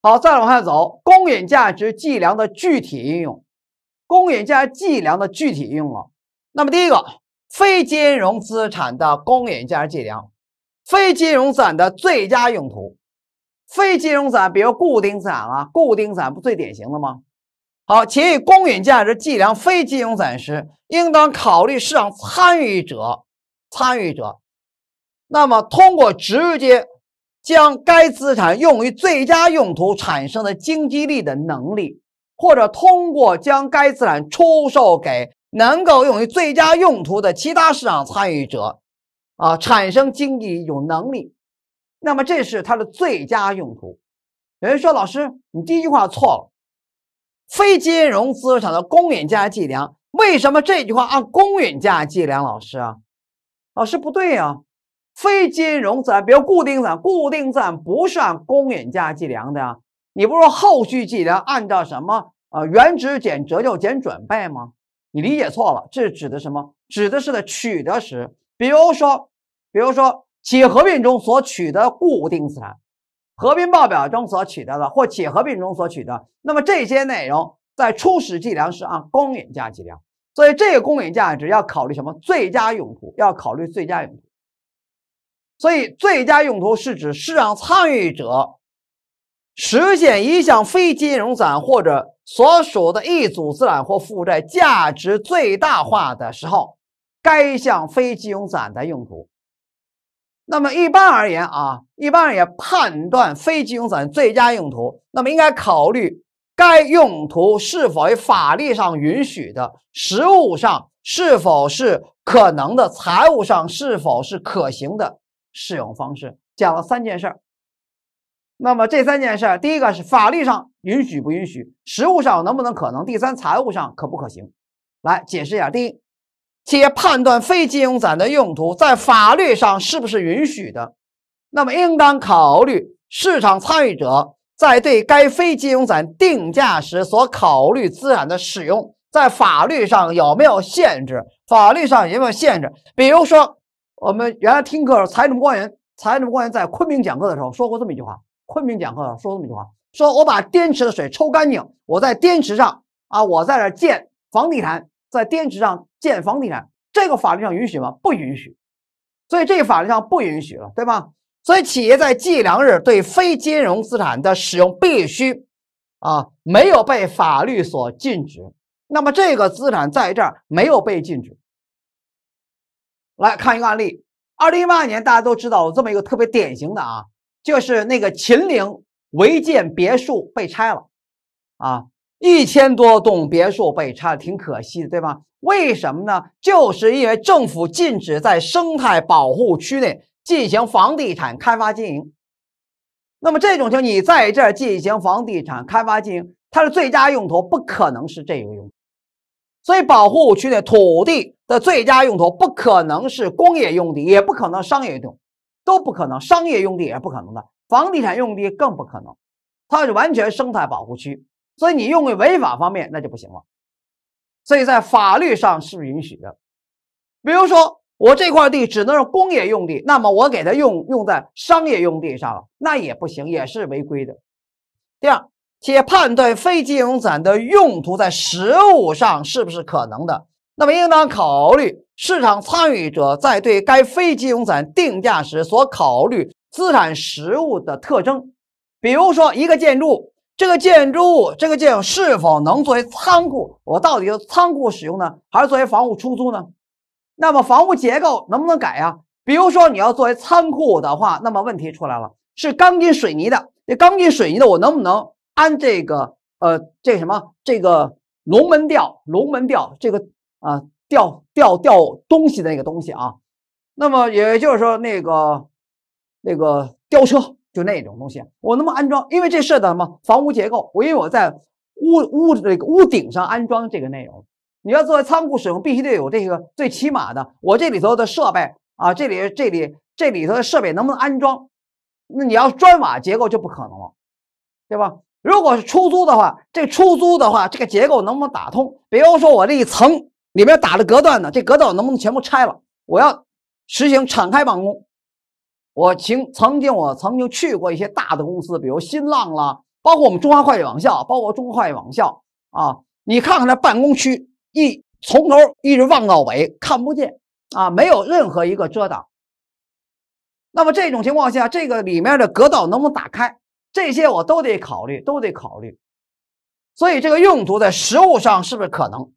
好，再往下走，公允价值计量的具体应用。公允价值计量的具体应用了。那么第一个，非金融资产的公允价值计量。非金融资产的最佳用途。非金融资产，比如固定资产啊，固定资产不最典型的吗？好，且以公允价值计量非金融资产时，应当考虑市场参与者。参与者。那么通过直接。将该资产用于最佳用途产生的经济力的能力，或者通过将该资产出售给能够用于最佳用途的其他市场参与者，啊，产生经济有能力，那么这是它的最佳用途。有人说，老师，你第一句话错了，非金融资产的公允价计量，为什么这句话按公允价计量？老师啊，老师不对呀。非金融资产，比如固定资产，固定资产不是按公允价计量的呀？你不是说后续计量按照什么？呃，原值减折旧减准备吗？你理解错了。这是指的什么？指的是的取得时，比如说，比如说，企业合并中所取得固定资产，合并报表中所取得的，或企业合并中所取得。那么这些内容在初始计量时按公允价计量。所以这个公允价值要考虑什么？最佳用途要考虑最佳用途。所以，最佳用途是指市场参与者实现一项非金融资产或者所属的一组资产或负债价值最大化的时候，该项非金融资产的用途。那么，一般而言啊，一般而言，判断非金融资产最佳用途，那么应该考虑该用途是否为法律上允许的，实物上是否是可能的，财务上是否是可行的。使用方式讲了三件事儿，那么这三件事儿，第一个是法律上允许不允许，实务上能不能可能，第三财务上可不可行。来解释一下，第一，且判断非金融资产的用途在法律上是不是允许的。那么应当考虑市场参与者在对该非金融资产定价时所考虑资产的使用在法律上有没有限制，法律上有没有限制，比如说。我们原来听课，财政官员、财政官员在昆明讲课的时候说过这么一句话：昆明讲课的时候说这么一句话，说我把滇池的水抽干净，我在滇池上啊，我在这儿建房地产，在滇池上建房地产，这个法律上允许吗？不允许，所以这个法律上不允许了，对吧？所以企业在计量日对非金融资产的使用必须啊，没有被法律所禁止，那么这个资产在这儿没有被禁止。来看一个案例，二零一八年大家都知道有这么一个特别典型的啊，就是那个秦岭违建别墅被拆了，啊，一千多栋别墅被拆，了，挺可惜的，对吧？为什么呢？就是因为政府禁止在生态保护区内进行房地产开发经营，那么这种情况你在这儿进行房地产开发经营，它的最佳用途不可能是这个用。所以保护区内土地的最佳用途不可能是工业用地，也不可能商业用地，都不可能。商业用地也不可能的，房地产用地更不可能。它是完全生态保护区，所以你用于违法方面那就不行了。所以在法律上是是允许的？比如说我这块地只能是工业用地，那么我给它用用在商业用地上了，那也不行，也是违规的。第二。且判断非金融资产的用途在实物上是不是可能的，那么应当考虑市场参与者在对该非金融资产定价时所考虑资产实物的特征，比如说一个建筑，这个建筑物这个建筑是否能作为仓库？我到底是仓库使用呢，还是作为房屋出租呢？那么房屋结构能不能改啊？比如说你要作为仓库的话，那么问题出来了，是钢筋水泥的，这钢筋水泥的我能不能？安这个呃，这什么这个龙门吊，龙门吊这个啊，吊吊吊东西的那个东西啊，那么也就是说那个那个吊车就那种东西，我能不能安装？因为这是什么房屋结构？我因为我在屋屋这个屋顶上安装这个内容，你要作为仓库使用，必须得有这个最起码的。我这里头的设备啊，这里这里这里头的设备能不能安装？那你要砖瓦结构就不可能了，对吧？如果是出租的话，这出租的话，这个结构能不能打通？比如说，我这一层里边打了隔断的，这隔断能不能全部拆了？我要实行敞开办公。我曾曾经我曾经去过一些大的公司，比如新浪啦，包括我们中华会计网校，包括中会计网校啊，你看看那办公区一从头一直望到尾，看不见啊，没有任何一个遮挡。那么这种情况下，这个里面的隔断能不能打开？这些我都得考虑，都得考虑。所以，这个用途在实物上是不是可能？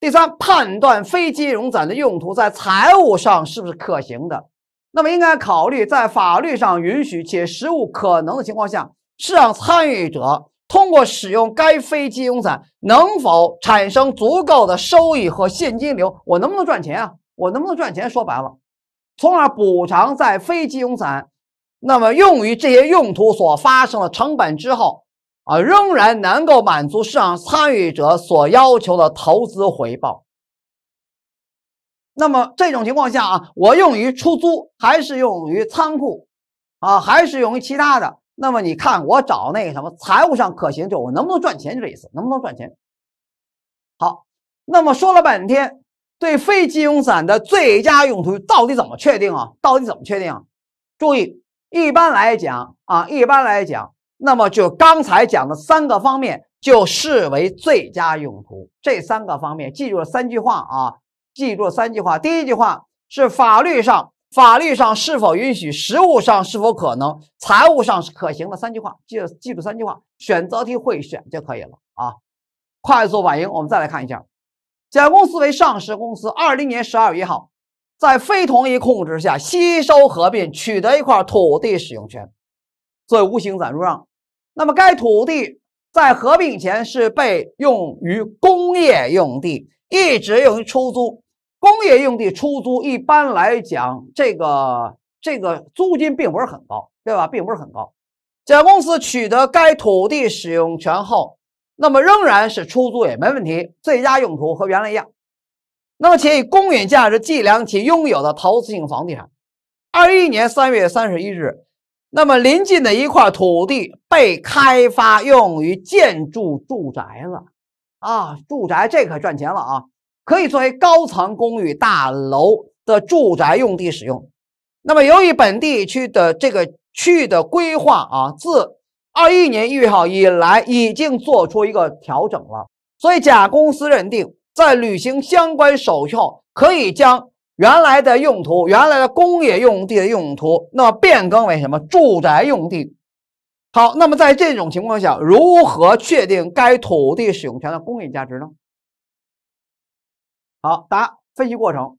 第三，判断非金融资产的用途在财务上是不是可行的？那么，应该考虑在法律上允许且实物可能的情况下，市场参与者通过使用该非金融资产能否产生足够的收益和现金流？我能不能赚钱啊？我能不能赚钱？说白了，从而补偿在非金融资产。那么用于这些用途所发生的成本之后，啊，仍然能够满足市场参与者所要求的投资回报。那么这种情况下啊，我用于出租还是用于仓库，啊，还是用于其他的？那么你看我找那个什么财务上可行，就我能不能赚钱这意思，能不能赚钱？好，那么说了半天，对非金融资产的最佳用途到底怎么确定啊？到底怎么确定？注意。一般来讲啊，一般来讲，那么就刚才讲的三个方面，就视为最佳用途。这三个方面记住了三句话啊，记住了三句话。第一句话是法律上，法律上是否允许，实物上是否可能，财务上是可行的。三句话记记住三句话，选择题会选就可以了啊。快速反应，我们再来看一下，甲公司为上市公司，二零年十二月一号。在非同一控制下吸收合并取得一块土地使用权，作为无形资产让。那么该土地在合并前是被用于工业用地，一直用于出租。工业用地出租一般来讲，这个这个租金并不是很高，对吧？并不是很高。甲公司取得该土地使用权后，那么仍然是出租也没问题，最佳用途和原来一样。那么，且以公允价值计量其拥有的投资性房地产。二一年三月三十一日，那么临近的一块土地被开发用于建筑住宅了啊！住宅这可赚钱了啊！可以作为高层公寓大楼的住宅用地使用。那么，由于本地区的这个区域的规划啊，自二一年一月号以来已经做出一个调整了，所以甲公司认定。在履行相关手续后，可以将原来的用途、原来的工业用地的用途，那么变更为什么住宅用地？好，那么在这种情况下，如何确定该土地使用权的公允价值呢？好，答分析过程。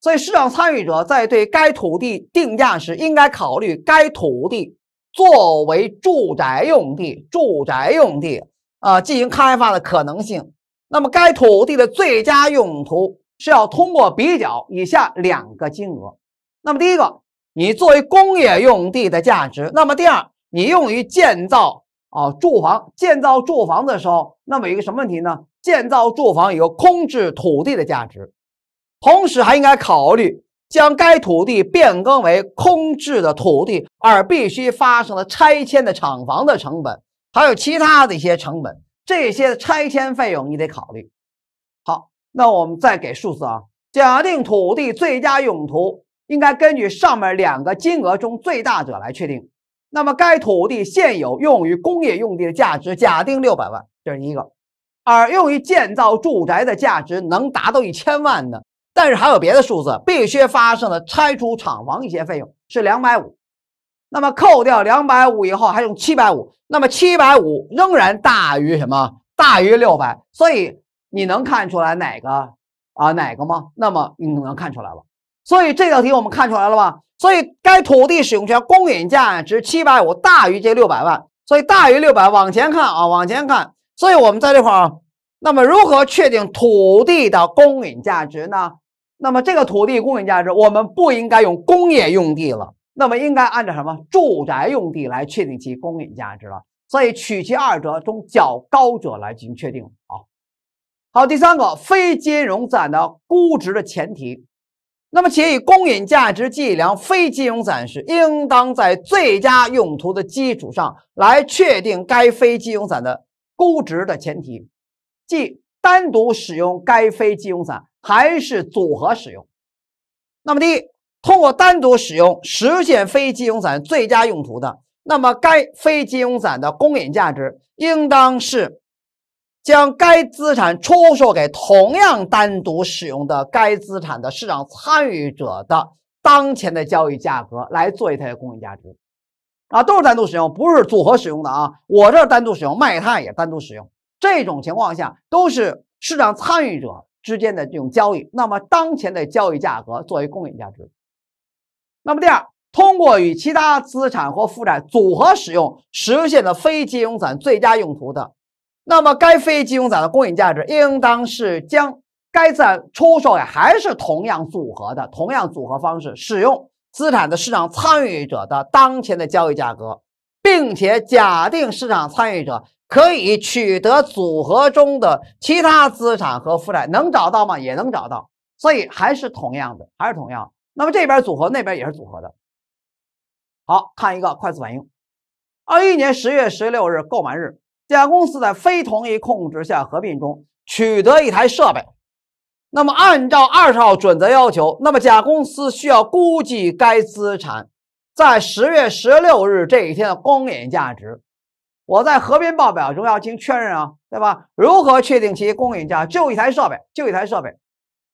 所以，市场参与者在对该土地定价时，应该考虑该土地作为住宅用地、住宅用地啊进行开发的可能性。那么，该土地的最佳用途是要通过比较以下两个金额。那么，第一个，你作为工业用地的价值；那么，第二，你用于建造啊住房，建造住房的时候，那么有一个什么问题呢？建造住房有空置土地的价值，同时还应该考虑将该土地变更为空置的土地而必须发生的拆迁的厂房的成本，还有其他的一些成本。这些拆迁费用你得考虑。好，那我们再给数字啊。假定土地最佳用途应该根据上面两个金额中最大者来确定。那么该土地现有用于工业用地的价值，假定六百万，这是第一个。而用于建造住宅的价值能达到一千万的。但是还有别的数字，必须发生的拆除厂房一些费用是两百五。那么扣掉两百五以后还剩七百五，那么七百五仍然大于什么？大于六百，所以你能看出来哪个啊？哪个吗？那么你能看出来了。所以这道题我们看出来了吧？所以该土地使用权公允价值七百五大于这六百万，所以大于六百。往前看啊，往前看。所以我们在这块啊，那么如何确定土地的公允价值呢？那么这个土地公允价值，我们不应该用工业用地了。那么应该按照什么住宅用地来确定其公允价值了？所以取其二者中较高者来进行确定。啊。好，第三个非金融资产的估值的前提，那么且以公允价值计量非金融资产时，应当在最佳用途的基础上来确定该非金融资产的估值的前提，即单独使用该非金融资产还是组合使用。那么第一。通过单独使用实现非金融资产最佳用途的，那么该非金融资产的公允价值应当是将该资产出售给同样单独使用的该资产的市场参与者的当前的交易价格来作为它的公允价值。啊，都是单独使用，不是组合使用的啊。我这儿单独使用，卖它也单独使用。这种情况下都是市场参与者之间的这种交易，那么当前的交易价格作为公允价值。那么第二，通过与其他资产或负债组合使用，实现了非金融资产最佳用途的，那么该非金融资产的公允价值应当是将该资产出售呀，还是同样组合的，同样组合方式使用资产的市场参与者的当前的交易价格，并且假定市场参与者可以取得组合中的其他资产和负债，能找到吗？也能找到，所以还是同样的，还是同样的。那么这边组合，那边也是组合的。好看一个快速反应。二一年十月十六日购买日，甲公司在非同一控制下合并中取得一台设备。那么按照二十号准则要求，那么甲公司需要估计该资产在十月十六日这一天的公允价值。我在合并报表中要进行确认啊，对吧？如何确定其公允价？就一台设备，就一台设备。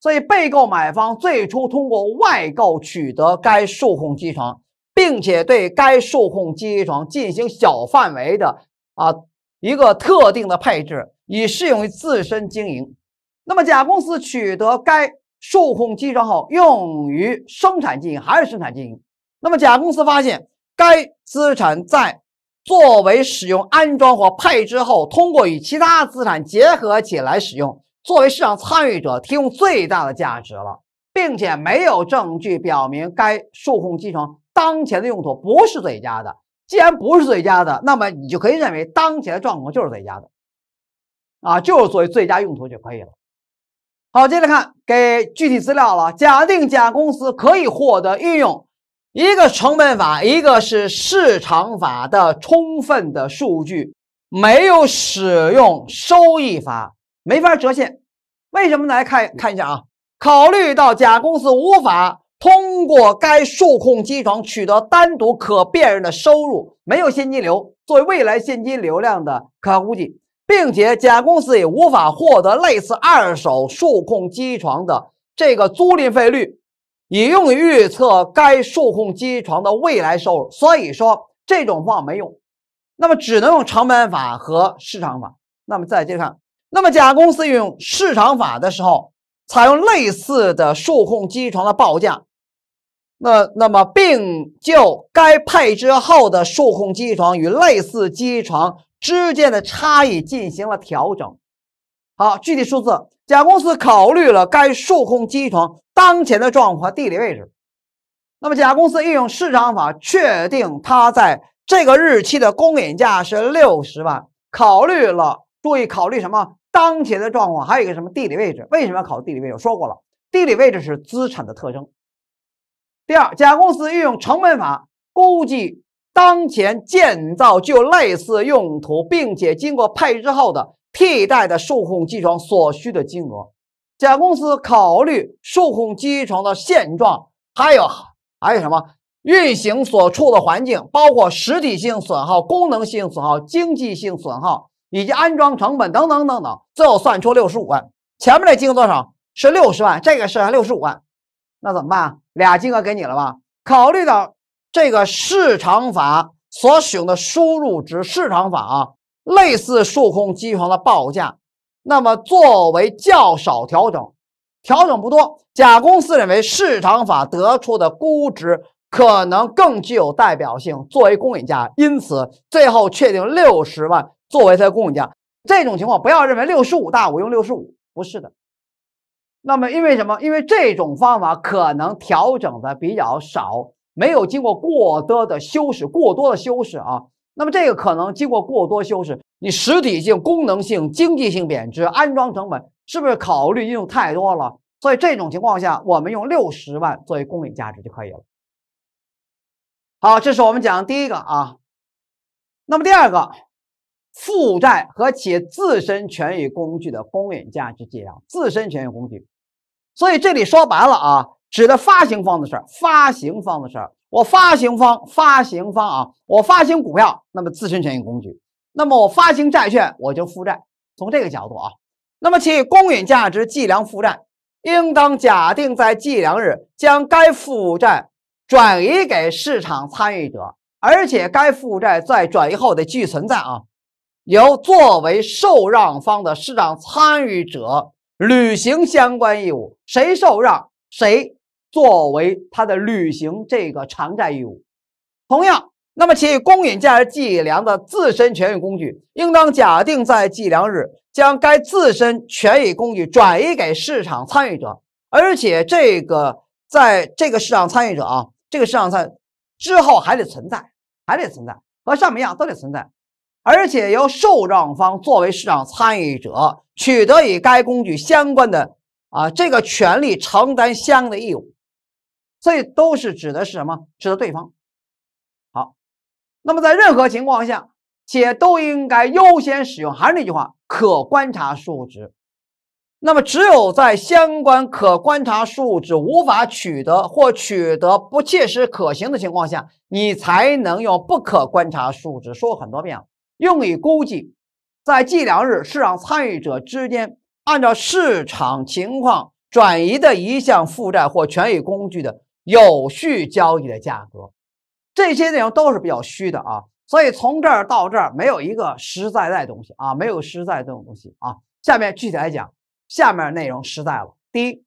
所以，被购买方最初通过外购取得该数控机床，并且对该数控机床进行小范围的啊一个特定的配置，以适用于自身经营。那么，甲公司取得该数控机床后，用于生产经营还是生产经营？那么，甲公司发现该资产在作为使用安装或配置后，通过与其他资产结合起来使用。作为市场参与者，提供最大的价值了，并且没有证据表明该数控机床当前的用途不是最佳的。既然不是最佳的，那么你就可以认为当前的状况就是最佳的，啊，就是作为最佳用途就可以了。好，接着看给具体资料了。假定甲公司可以获得运用一个成本法，一个是市场法的充分的数据，没有使用收益法。没法折现，为什么？来看看一下啊。考虑到甲公司无法通过该数控机床取得单独可辨认的收入，没有现金流作为未来现金流量的可估计，并且甲公司也无法获得类似二手数控机床的这个租赁费率，以用于预测该数控机床的未来收入。所以说这种方法没用，那么只能用成本法和市场法。那么再接着看。那么，甲公司运用市场法的时候，采用类似的数控机床的报价，那那么并就该配置后的数控机床与类似机床之间的差异进行了调整。好，具体数字，甲公司考虑了该数控机床当前的状况和地理位置。那么，甲公司运用市场法确定它在这个日期的公允价是六十万，考虑了，注意考虑什么？当前的状况，还有一个什么地理位置？为什么要考地理位置？说过了，地理位置是资产的特征。第二，甲公司运用成本法估计当前建造具有类似用途并且经过配置后的替代的数控机床所需的金额。甲公司考虑数控机床的现状，还有还有什么运行所处的环境，包括实体性损耗、功能性损耗、经济性损耗。以及安装成本等等等等，最后算出六十五万。前面那金额多少？是六十万，这个是六十五万，那怎么办俩金额给你了吧？考虑到这个市场法所使用的输入值，市场法啊类似数控机床的报价，那么作为较少调整，调整不多。甲公司认为市场法得出的估值可能更具有代表性，作为公允价，因此最后确定六十万。作为它的公允价，这种情况不要认为六十五大我用六十五，不是的。那么因为什么？因为这种方法可能调整的比较少，没有经过过多的修饰，过多的修饰啊。那么这个可能经过过多修饰，你实体性、功能性、经济性贬值、安装成本，是不是考虑应用太多了？所以这种情况下，我们用六十万作为公允价值就可以了。好，这是我们讲第一个啊。那么第二个。负债和企业自身权益工具的公允价值计量，自身权益工具。所以这里说白了啊，指的发行方的事儿。发行方的事儿，我发行方，发行方啊，我发行股票，那么自身权益工具。那么我发行债券，我就负债。从这个角度啊，那么其公允价值计量负债，应当假定在计量日将该负债转移给市场参与者，而且该负债在转移后得继续存在啊。由作为受让方的市场参与者履行相关义务，谁受让，谁作为他的履行这个偿债义务。同样，那么其公允价值计量的自身权益工具，应当假定在计量日将该自身权益工具转移给市场参与者，而且这个在这个市场参与者啊，这个市场在之后还得存在，还得存在，和上面一样，都得存在。而且由受让方作为市场参与者，取得与该工具相关的啊这个权利，承担相应的义务。这都是指的是什么？指的对方。好，那么在任何情况下，且都应该优先使用。还是那句话，可观察数值。那么只有在相关可观察数值无法取得或取得不切实可行的情况下，你才能用不可观察数值。说过很多遍了。用以估计，在计量日市场参与者之间按照市场情况转移的一项负债或权益工具的有序交易的价格，这些内容都是比较虚的啊。所以从这儿到这儿没有一个实在在的东西啊，没有实在这种东西啊。下面具体来讲，下面内容实在了。第一，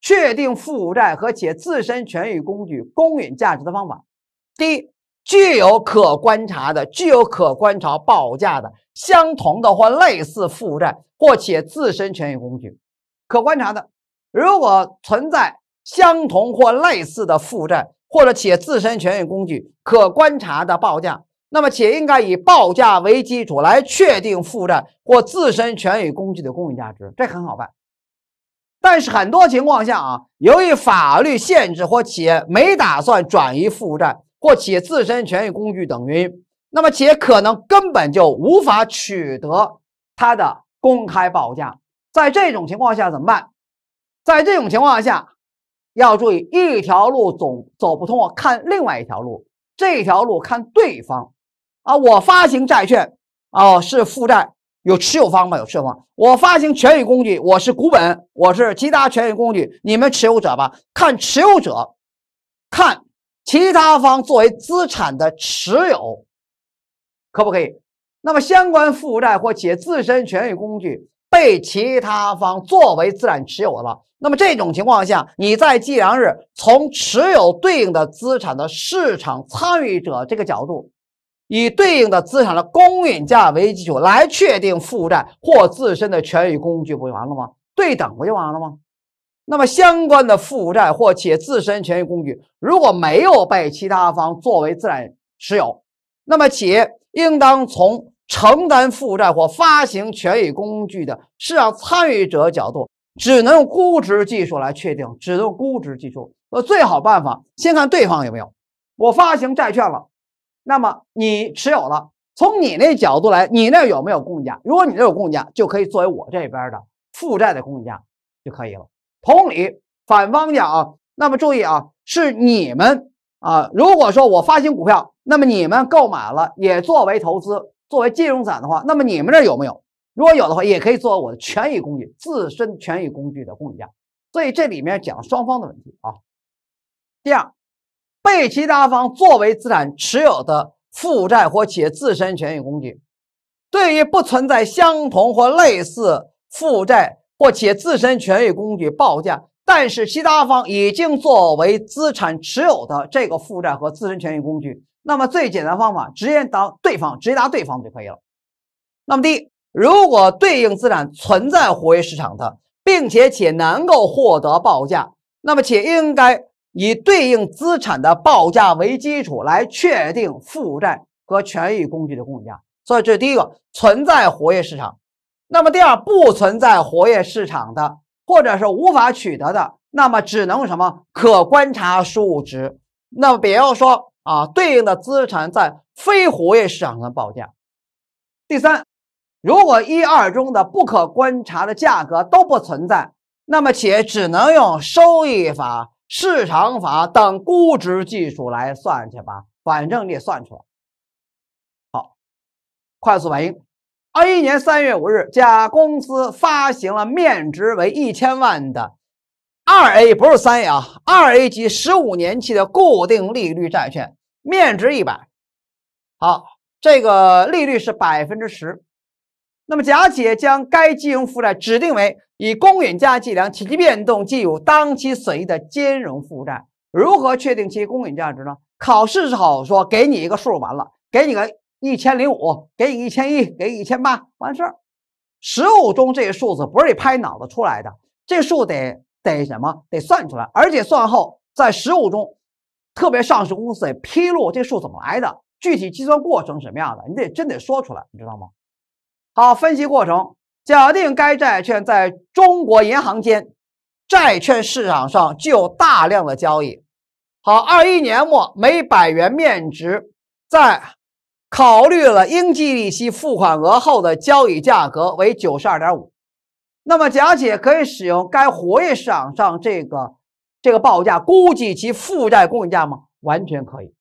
确定负债和且自身权益工具公允价值的方法。第一。具有可观察的、具有可观察报价的相同的或类似负债，或且自身权益工具可观察的，如果存在相同或类似的负债，或者且自身权益工具可观察的报价，那么且应该以报价为基础来确定负债或自身权益工具的公允价值。这很好办，但是很多情况下啊，由于法律限制或企业没打算转移负债。或企业自身权益工具等原因，那么企业可能根本就无法取得它的公开报价。在这种情况下怎么办？在这种情况下要注意，一条路总走不通看另外一条路。这条路看对方啊，我发行债券哦是负债，有持有方吧？有持有方。我发行权益工具，我是股本，我是其他权益工具，你们持有者吧？看持有者，看。其他方作为资产的持有，可不可以？那么相关负债或且自身权益工具被其他方作为资产持有了，那么这种情况下，你在计量日从持有对应的资产的市场参与者这个角度，以对应的资产的公允价为基础来确定负债或自身的权益工具，不就完了吗？对等不就完了吗？那么相关的负债或企业自身权益工具，如果没有被其他方作为自然持有，那么企业应当从承担负债或发行权益工具的市场参与者角度，只能用估值技术来确定，只能用估值技术。呃，最好办法，先看对方有没有我发行债券了，那么你持有了，从你那角度来，你那有没有公价？如果你那有公价，就可以作为我这边的负债的公价就可以了。同理，反方向啊，那么注意啊，是你们啊。如果说我发行股票，那么你们购买了，也作为投资，作为金融资产的话，那么你们这儿有没有？如果有的话，也可以作为我的权益工具自身权益工具的公允价。所以这里面讲双方的问题啊。第二，被其他方作为资产持有的负债或企业自身权益工具，对于不存在相同或类似负债。或且自身权益工具报价，但是其他方已经作为资产持有的这个负债和自身权益工具，那么最简单方法直接答对方，直接答对方就可以了。那么第一，如果对应资产存在活跃市场的，并且且能够获得报价，那么且应该以对应资产的报价为基础来确定负债和权益工具的公允价。所以这是第一个存在活跃市场。那么第二，不存在活跃市场的，或者是无法取得的，那么只能用什么可观察数值？那比如说啊，对应的资产在非活跃市场的报价。第三，如果一二中的不可观察的价格都不存在，那么且只能用收益法、市场法等估值技术来算去吧，反正你也算出来。好，快速反应。二一年三月五日，甲公司发行了面值为一千万的二 A，不是三 A 啊，二 A 级十五年期的固定利率债券，面值一百。好，这个利率是百分之十。那么，甲企业将该金融负债指定为以公允价计量积变动计入当期损益的金融负债。如何确定其公允价值呢？考试时候说给你一个数，完了，给你个。一千零五，给你一千一，给你一千八，完事儿。实务中这个数字不是你拍脑子出来的，这数得得什么得算出来，而且算后在实务中，特别上市公司得披露这数怎么来的，具体计算过程什么样的，你得真得说出来，你知道吗？好，分析过程，假定该债券在中国银行间债券市场上具有大量的交易。好，二一年末每百元面值在考虑了应计利息付款额后的交易价格为九十二点五，那么甲企业可以使用该活跃市场上这个这个报价估计其负债公允价吗？完全可以。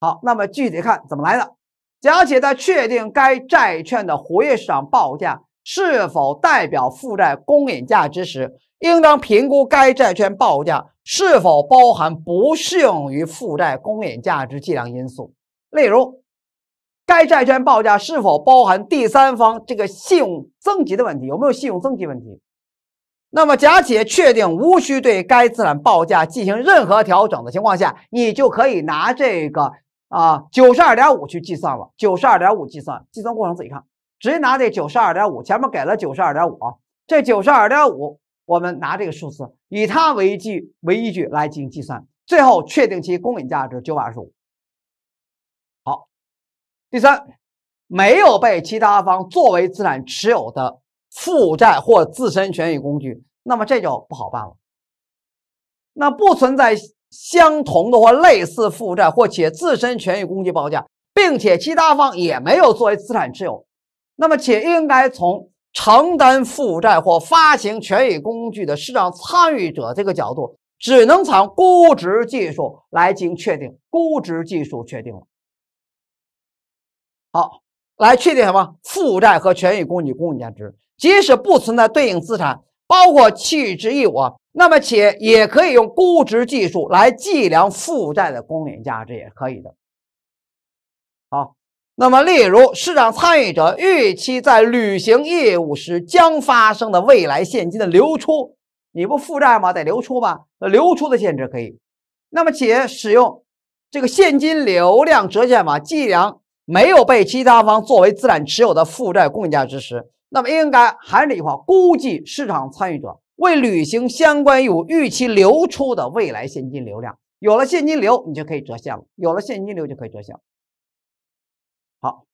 好，那么具体看怎么来的？甲企业在确定该债券的活跃市场报价是否代表负债公允价值时，应当评估该债券报价是否包含不适用于负债公允价值计量因素。例如，该债券报价是否包含第三方这个信用增级的问题，有没有信用增级问题？那么，假且确定无需对该资产报价进行任何调整的情况下，你就可以拿这个啊九十二点五去计算了。九十二点五计算，计算过程自己看，直接拿这九十二点五，前面给了九十二点五，这九十二点五，我们拿这个数字以它为据为依据来进行计算，最后确定其公允价值九百二十五。第三，没有被其他方作为资产持有的负债或自身权益工具，那么这就不好办了。那不存在相同的或类似负债或且自身权益工具报价，并且其他方也没有作为资产持有，那么且应该从承担负债或发行权益工具的市场参与者这个角度，只能从估值技术来进行确定。估值技术确定了。好，来确定什么负债和权益工具公允价值，即使不存在对应资产，包括弃置义务，那么且也可以用估值技术来计量负债的公允价值，也可以的。好，那么例如市场参与者预期在履行义务时将发生的未来现金的流出，你不负债吗？得流出吧？流出的限制可以。那么且使用这个现金流量折现法计量。没有被其他方作为资产持有的负债公允价值时，那么应该还是那句话：估计市场参与者为履行相关义务预期流出的未来现金流量。有了现金流，你就可以折现了。有了现金流，就可以折现。好，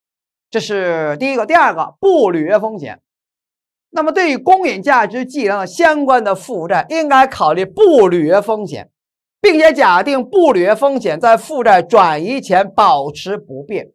这是第一个。第二个，不履约风险。那么对于公允价值计量的相关的负债，应该考虑不履约风险，并且假定不履约风险在负债转移前保持不变。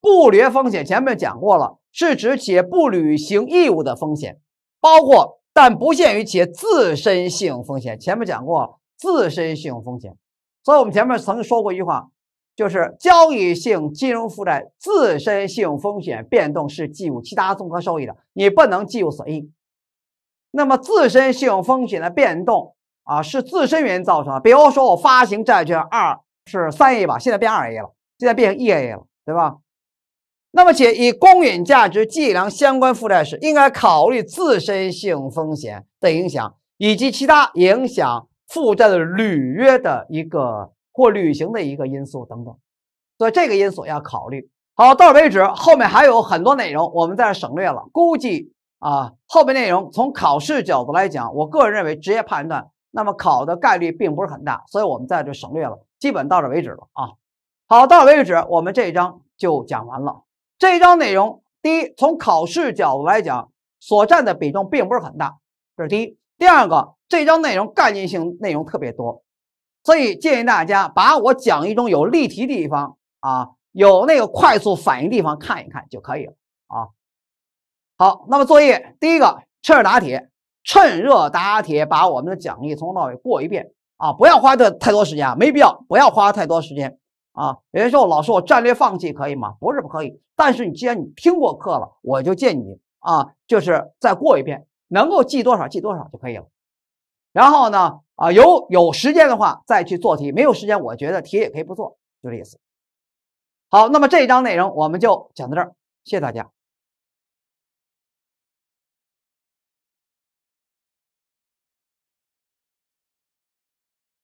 不履约风险前面讲过了，是指企业不履行义务的风险，包括但不限于企业自身信用风险。前面讲过了，自身信用风险。所以我们前面曾经说过一句话，就是交易性金融负债自身信用风险变动是计入其他综合收益的，你不能计入损益。那么自身信用风险的变动啊，是自身原因造成的。比如说我发行债券二是三 a 吧，现在变二 a 了，现在变一 a 了，对吧？那么，且以公允价值计量相关负债时，应该考虑自身性风险的影响以及其他影响负债的履约的一个或履行的一个因素等等。所以，这个因素要考虑好到这为止。后面还有很多内容，我们在这省略了。估计啊，后面内容从考试角度来讲，我个人认为职业判断那么考的概率并不是很大，所以我们在这省略了。基本到这为止了啊。好，到这为止，我们这一章就讲完了。这章内容，第一，从考试角度来讲，所占的比重并不是很大，这是第一。第二个，这章内容概念性内容特别多，所以建议大家把我讲义中有例题地方啊，有那个快速反应地方看一看就可以了啊。好，那么作业，第一个，趁热打铁，趁热打铁，把我们的讲义从头到尾过一遍啊，不要花的太多时间啊，没必要，不要花太多时间。啊，有些时候老师，我战略放弃可以吗？不是不可以，但是你既然你听过课了，我就建议你啊，就是再过一遍，能够记多少记多少就可以了。然后呢，啊，有有时间的话再去做题，没有时间，我觉得题也可以不做，就这意思。好，那么这一章内容我们就讲到这儿，谢谢大家。